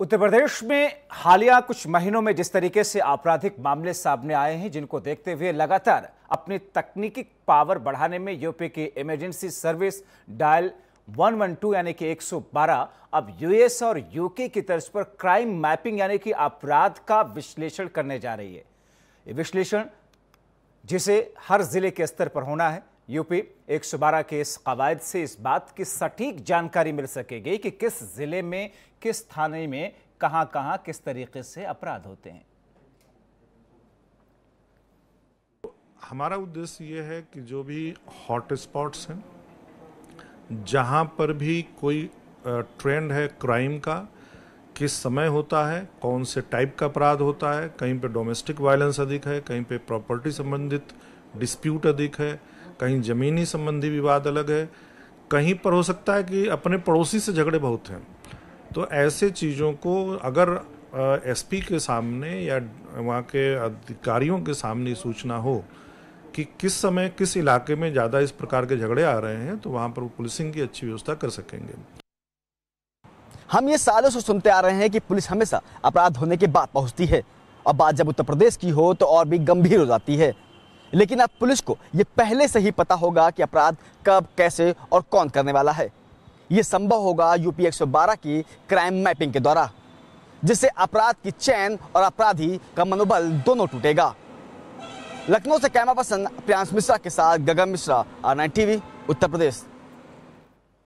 उत्तर प्रदेश में हालिया कुछ महीनों में जिस तरीके से आपराधिक मामले सामने आए हैं जिनको देखते हुए लगातार अपनी तकनीकी पावर बढ़ाने में यूपी की इमरजेंसी सर्विस डायल 112 यानी कि 112 अब यूएस और यूके की तर्ज पर क्राइम मैपिंग यानी कि अपराध का विश्लेषण करने जा रही है ये विश्लेषण जिसे हर जिले के स्तर पर होना है यूपी 112 के इस कवायद से इस बात की सटीक जानकारी मिल सकेगी कि किस जिले में किस थाने में कहां कहां किस तरीके से अपराध होते हैं हमारा उद्देश्य यह है कि जो भी हॉट स्पॉट्स हैं जहां पर भी कोई ट्रेंड है क्राइम का किस समय होता है कौन से टाइप का अपराध होता है कहीं पे डोमेस्टिक वायलेंस अधिक है कहीं पे प्रॉपर्टी संबंधित डिस्प्यूट अधिक है कहीं ज़मीनी संबंधी विवाद अलग है कहीं पर हो सकता है कि अपने पड़ोसी से झगड़े बहुत हैं तो ऐसे चीज़ों को अगर एसपी के सामने या वहाँ के अधिकारियों के सामने सूचना हो कि किस समय किस इलाके में ज़्यादा इस प्रकार के झगड़े आ रहे हैं तो वहाँ पर वो पुलिसिंग की अच्छी व्यवस्था कर सकेंगे हम ये सालों से सुनते आ रहे हैं कि पुलिस हमेशा अपराध होने के बाद पहुँचती है और बात जब उत्तर प्रदेश की हो तो और भी गंभीर हो जाती है लेकिन अब पुलिस को ये पहले से ही पता होगा कि अपराध कब कैसे और कौन करने वाला है ये संभव होगा यूपी 112 की क्राइम मैपिंग के द्वारा जिससे अपराध की चैन और अपराधी का मनोबल दोनों टूटेगा लखनऊ से कैमरा पर्सन प्रियांश मिश्रा के साथ गगन मिश्रा आर टीवी उत्तर प्रदेश